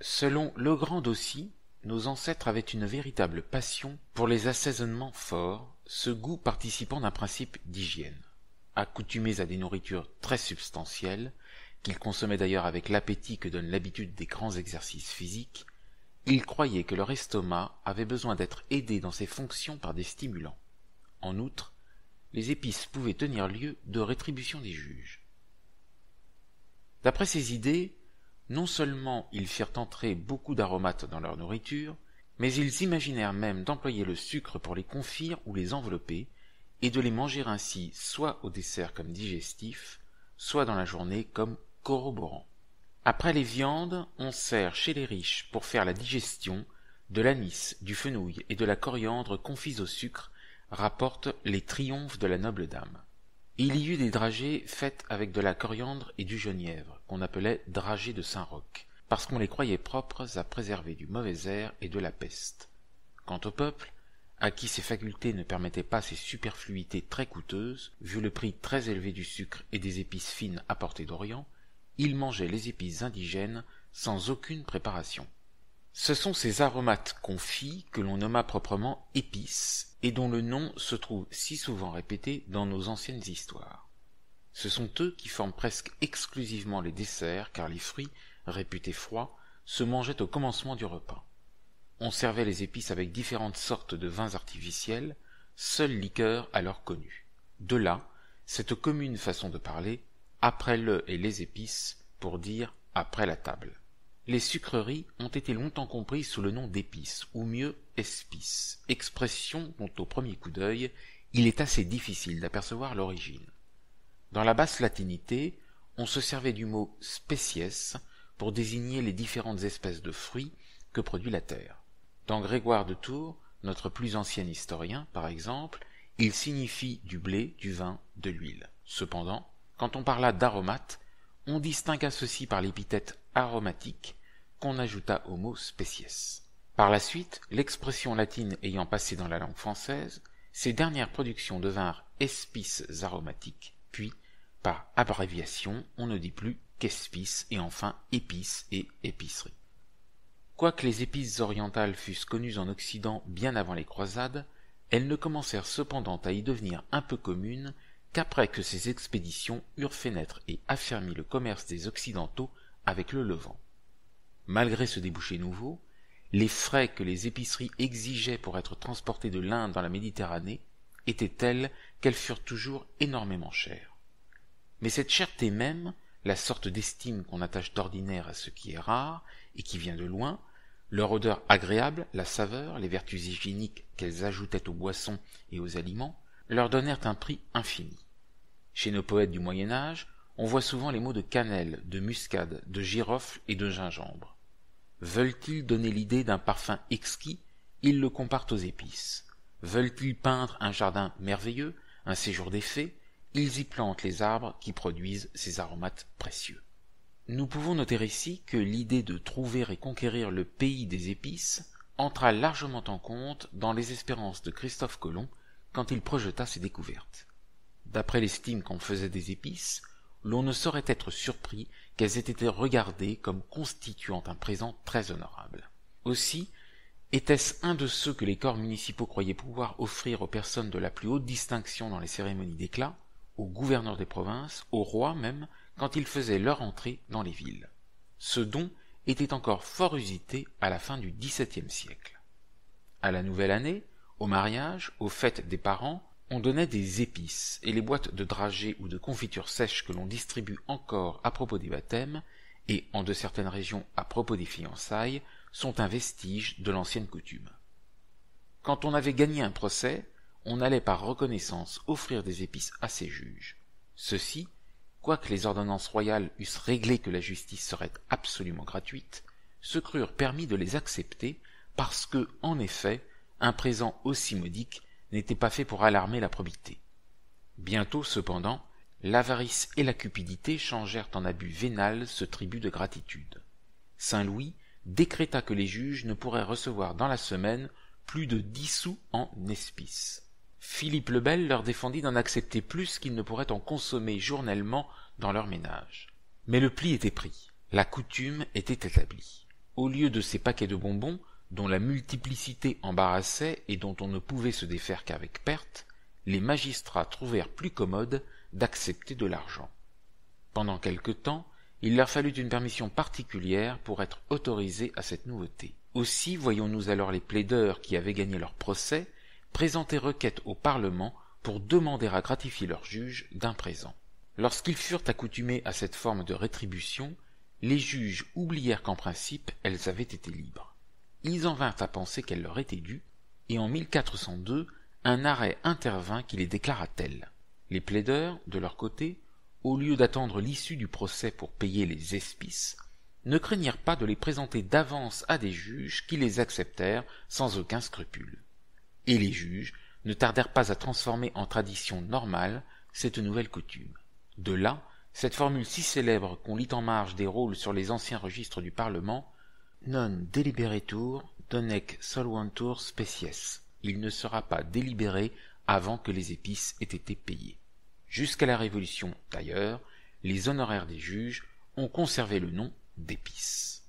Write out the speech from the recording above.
Selon Legrand aussi, nos ancêtres avaient une véritable passion pour les assaisonnements forts, ce goût participant d'un principe d'hygiène. Accoutumés à des nourritures très substantielles, qu'ils consommaient d'ailleurs avec l'appétit que donne l'habitude des grands exercices physiques, ils croyaient que leur estomac avait besoin d'être aidé dans ses fonctions par des stimulants. En outre, les épices pouvaient tenir lieu de rétribution des juges. D'après ces idées, non seulement ils firent entrer beaucoup d'aromates dans leur nourriture, mais ils imaginèrent même d'employer le sucre pour les confire ou les envelopper, et de les manger ainsi soit au dessert comme digestif, soit dans la journée comme corroborant. Après les viandes, on sert chez les riches pour faire la digestion de l'anis, du fenouil et de la coriandre confisés au sucre, rapportent les triomphes de la noble dame. Il y eut des dragées faites avec de la coriandre et du genièvre qu'on appelait dragées de Saint-Roch, parce qu'on les croyait propres à préserver du mauvais air et de la peste. Quant au peuple, à qui ces facultés ne permettaient pas ces superfluités très coûteuses, vu le prix très élevé du sucre et des épices fines apportées d'Orient, il mangeait les épices indigènes sans aucune préparation. Ce sont ces aromates confits que l'on nomma proprement épices, et dont le nom se trouve si souvent répété dans nos anciennes histoires. Ce sont eux qui forment presque exclusivement les desserts, car les fruits, réputés froids, se mangeaient au commencement du repas. On servait les épices avec différentes sortes de vins artificiels, seuls liqueurs alors connus. De là, cette commune façon de parler, après le et les épices, pour dire après la table. Les sucreries ont été longtemps comprises sous le nom d'épices, ou mieux espices, expression dont au premier coup d'œil, il est assez difficile d'apercevoir l'origine. Dans la basse latinité, on se servait du mot species pour désigner les différentes espèces de fruits que produit la terre. Dans Grégoire de Tours, notre plus ancien historien, par exemple, il signifie du blé, du vin, de l'huile. Cependant, quand on parla d'aromates, on distingua ceci par l'épithète aromatique qu'on ajouta au mot species. Par la suite, l'expression latine ayant passé dans la langue française, ces dernières productions devinrent espices aromatiques, puis, par abréviation, on ne dit plus qu'espice et enfin épice et épicerie. Quoique les épices orientales fussent connues en Occident bien avant les croisades, elles ne commencèrent cependant à y devenir un peu communes qu'après que ces expéditions eurent fait naître et affermi le commerce des Occidentaux avec le Levant. Malgré ce débouché nouveau, les frais que les épiceries exigeaient pour être transportées de l'Inde dans la Méditerranée étaient telles qu'elles furent toujours énormément chères. Mais cette cherté même, la sorte d'estime qu'on attache d'ordinaire à ce qui est rare et qui vient de loin, leur odeur agréable, la saveur, les vertus hygiéniques qu'elles ajoutaient aux boissons et aux aliments, leur donnèrent un prix infini. Chez nos poètes du Moyen Âge, on voit souvent les mots de cannelle, de muscade, de girofle et de gingembre. Veulent-ils donner l'idée d'un parfum exquis, ils le comparent aux épices. Veulent-ils peindre un jardin merveilleux, un séjour des fées Ils y plantent les arbres qui produisent ces aromates précieux. Nous pouvons noter ici que l'idée de trouver et conquérir le pays des épices entra largement en compte dans les espérances de Christophe Colomb quand il projeta ses découvertes. D'après l'estime qu'on faisait des épices, l'on ne saurait être surpris qu'elles aient été regardées comme constituant un présent très honorable. Aussi, était-ce un de ceux que les corps municipaux croyaient pouvoir offrir aux personnes de la plus haute distinction dans les cérémonies d'éclat, aux gouverneurs des provinces, aux rois même, quand ils faisaient leur entrée dans les villes Ce don était encore fort usité à la fin du dix-septième siècle. À la nouvelle année, au mariage, aux fêtes des parents, on donnait des épices, et les boîtes de dragées ou de confitures sèches que l'on distribue encore à propos des baptêmes, et en de certaines régions à propos des fiançailles, sont un vestige de l'ancienne coutume. Quand on avait gagné un procès, on allait par reconnaissance offrir des épices à ses juges. Ceux-ci, quoique les ordonnances royales eussent réglé que la justice serait absolument gratuite, se crurent permis de les accepter parce que, en effet, un présent aussi modique n'était pas fait pour alarmer la probité. Bientôt, cependant, l'avarice et la cupidité changèrent en abus vénal ce tribut de gratitude. Saint Louis décréta que les juges ne pourraient recevoir dans la semaine plus de dix sous en espices. Philippe le Bel leur défendit d'en accepter plus qu'ils ne pourraient en consommer journellement dans leur ménage. Mais le pli était pris, la coutume était établie. Au lieu de ces paquets de bonbons, dont la multiplicité embarrassait et dont on ne pouvait se défaire qu'avec perte, les magistrats trouvèrent plus commode d'accepter de l'argent. Pendant quelque temps, il leur fallut une permission particulière pour être autorisés à cette nouveauté. Aussi voyons-nous alors les plaideurs qui avaient gagné leur procès présenter requête au Parlement pour demander à gratifier leurs juges d'un présent. Lorsqu'ils furent accoutumés à cette forme de rétribution, les juges oublièrent qu'en principe elles avaient été libres. Ils en vinrent à penser qu'elles leur étaient dues, et en 1402, un arrêt intervint qui les déclara tels Les plaideurs, de leur côté, au lieu d'attendre l'issue du procès pour payer les espices, ne craignirent pas de les présenter d'avance à des juges qui les acceptèrent sans aucun scrupule. Et les juges ne tardèrent pas à transformer en tradition normale cette nouvelle coutume. De là, cette formule si célèbre qu'on lit en marge des rôles sur les anciens registres du Parlement, non deliberetur donec solventur species. Il ne sera pas délibéré avant que les épices aient été payées. Jusqu'à la Révolution, d'ailleurs, les honoraires des juges ont conservé le nom d'épices.